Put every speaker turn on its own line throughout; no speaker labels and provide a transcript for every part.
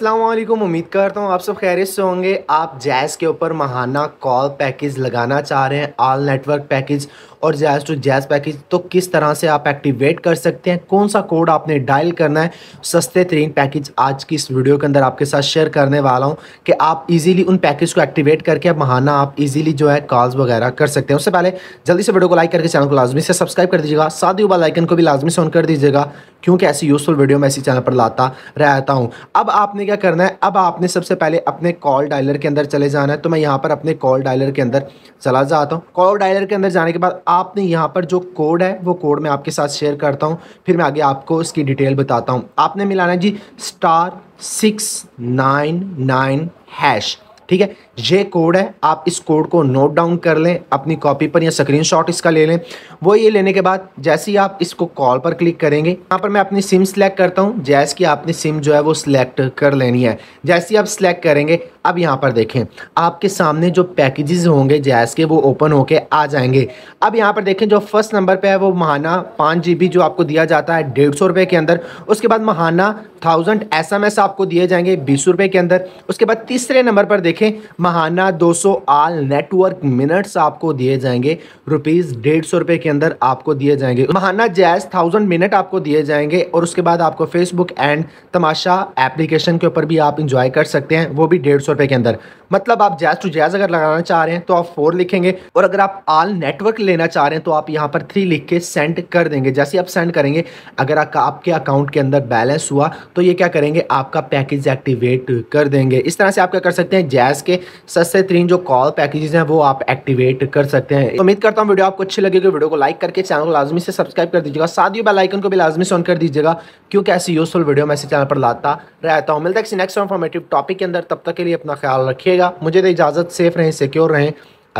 असलम उम्मीद करता हूँ आप सब खैरियत से होंगे आप जैज़ के ऊपर महाना कॉल पैकेज लगाना चाह रहे हैं ऑल नेटवर्क पैकेज और जैज़ टू जैज़ पैकेज तो किस तरह से आप एक्टिवेट कर सकते हैं कौन सा कोड आपने डायल करना है सस्ते तरीन पैकेज आज की इस वीडियो के अंदर आपके साथ शेयर करने वाला हूँ कि आप इजीली उन पैकेज को एक्टिवेट करके महाना आप इजीली जो है कॉल्स वगैरह कर सकते हैं उससे पहले जल्दी से वीडियो को लाइक करके चैनल को लाजमी से सब्सक्राइब कर दीजिएगा साथ ही वाला आइकन को भी लाजमी से ऑन कर दीजिएगा क्योंकि ऐसी यूज़फुल वीडियो मैं इसी चैनल पर लाता रहता हूँ अब आपने क्या करना है अब आपने सबसे पहले अपने कॉल डायलर के अंदर चले जाना है तो मैं यहाँ पर अपने कॉल डायलर के अंदर चला जाता हूँ कॉल डायलर के अंदर जाने के बाद आपने यहाँ पर जो कोड है वो कोड मैं आपके साथ शेयर करता हूँ फिर मैं आगे आपको इसकी डिटेल बताता हूँ आपने मिलाना है जी star six nine nine hash ठीक है ये कोड है आप इस कोड को नोट डाउन कर लें अपनी कॉपी पर या स्क्रीन शॉट इसका ले लें वो ये लेने के बाद जैसे ही आप इसको कॉल पर क्लिक करेंगे यहाँ पर मैं अपनी सिम सिलेक्ट करता हूँ जैसे कि आपने सिम जो है वो सिलेक्ट कर लेनी है जैसे ही आप सिलेक्ट करेंगे अब यहाँ पर देखें आपके सामने जो पैकेजेस होंगे जैस के वो ओपन होके आ जाएंगे अब यहाँ पर देखें जो फर्स्ट नंबर पे है वो महाना पाँच जी जो आपको दिया जाता है डेढ़ सौ रुपये के अंदर उसके बाद महाना थाउजेंड एस आपको दिए जाएंगे बीस रुपये के अंदर उसके बाद तीसरे नंबर पर देखें देखें महाना 200 सौ आल नेटवर्क मिनट्स आपको दिए जाएंगे रुपीज़ डेढ़ सौ रुपए के अंदर आपको दिए जाएंगे महाना जैस थाउजेंड मिनट आपको दिए जाएंगे और उसके बाद आपको फेसबुक एंड तमाशा एप्लीकेशन के ऊपर भी आप इंजॉय कर सकते हैं वो भी डेढ़ सौ रुपये के अंदर मतलब आप जैस टू जैस अगर लगाना चाह रहे हैं तो आप फोर लिखेंगे और अगर आप आल नेटवर्क लेना चाह रहे हैं तो आप यहाँ पर थ्री लिख के सेंड कर देंगे जैसे आप सेंड करेंगे अगर आपके अकाउंट के अंदर बैलेंस हुआ तो ये क्या करेंगे आपका पैकेज एक्टिवेट कर देंगे इस तरह से आप क्या कर सकते हैं जैस गैस के सस्ते तीन जो कॉल पैकेजेस हैं वो आप एक्टिवेट कर सकते हैं तो उम्मीद करता हूँ वीडियो आपको अच्छी लगेगी वीडियो को लाइक करके चैनल को लाजमी से सब्सक्राइब कर दीजिएगा साथ ही बेलाइकन को भी लाजमी से ऑन कर दीजिएगा क्योंकि ऐसी यूजफुल वीडियो मैं चैनल पर लाता रहता हूँ मिलता है किसी नेक्स्ट इन्फॉर्मेटिव टॉपिक के अंदर तब तक के लिए अपना ख्याल रखिएगा मुझे तो इजाज़त सेफ रहें सिक्योर रहें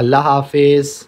अल्लाह हाफिज़